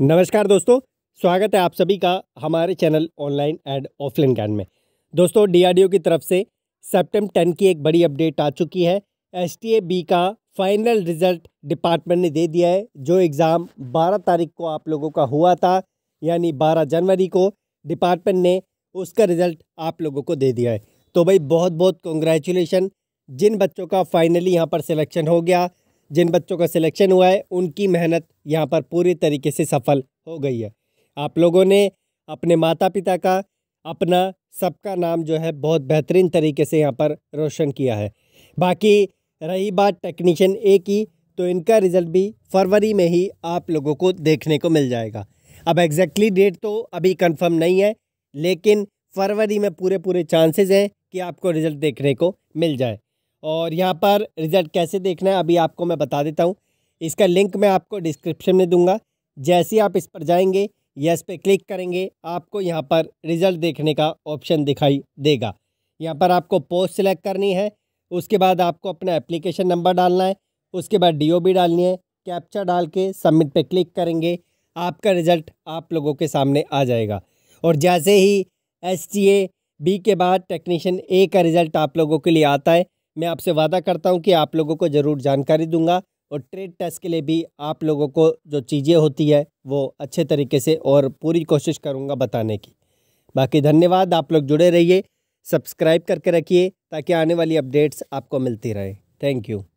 नमस्कार दोस्तों स्वागत है आप सभी का हमारे चैनल ऑनलाइन एंड ऑफलाइन ज्ञान में दोस्तों डीआरडीओ की तरफ से सेप्टेम टेन की एक बड़ी अपडेट आ चुकी है एस बी का फाइनल रिजल्ट डिपार्टमेंट ने दे दिया है जो एग्ज़ाम 12 तारीख को आप लोगों का हुआ था यानी 12 जनवरी को डिपार्टमेंट ने उसका रिज़ल्ट आप लोगों को दे दिया है तो भाई बहुत बहुत कॉन्ग्रेचुलेसन जिन बच्चों का फाइनली यहाँ पर सिलेक्शन हो गया जिन बच्चों का सिलेक्शन हुआ है उनकी मेहनत यहाँ पर पूरी तरीके से सफल हो गई है आप लोगों ने अपने माता पिता का अपना सबका नाम जो है बहुत बेहतरीन तरीके से यहाँ पर रोशन किया है बाकी रही बात टेक्नीशियन ए की तो इनका रिज़ल्ट भी फरवरी में ही आप लोगों को देखने को मिल जाएगा अब एग्जैक्टली डेट तो अभी कंफर्म नहीं है लेकिन फरवरी में पूरे पूरे चांसेस हैं कि आपको रिज़ल्ट देखने को मिल जाए और यहाँ पर रिज़ल्ट कैसे देखना है अभी आपको मैं बता देता हूँ इसका लिंक मैं आपको डिस्क्रिप्शन में दूंगा जैसे ही आप इस पर जाएंगे यस पे क्लिक करेंगे आपको यहाँ पर रिज़ल्ट देखने का ऑप्शन दिखाई देगा यहाँ पर आपको पोस्ट सेलेक्ट करनी है उसके बाद आपको अपना एप्लीकेशन नंबर डालना है उसके बाद डी डालनी है कैप्चर डाल के सबमिट पर क्लिक करेंगे आपका रिज़ल्ट आप लोगों के सामने आ जाएगा और जैसे ही एस बी के बाद टेक्नीशियन ए का रिज़ल्ट आप लोगों के लिए आता है मैं आपसे वादा करता हूँ कि आप लोगों को ज़रूर जानकारी दूंगा और ट्रेड टेस्ट के लिए भी आप लोगों को जो चीज़ें होती है वो अच्छे तरीके से और पूरी कोशिश करूँगा बताने की बाकी धन्यवाद आप लोग जुड़े रहिए सब्सक्राइब करके रखिए ताकि आने वाली अपडेट्स आपको मिलती रहे थैंक यू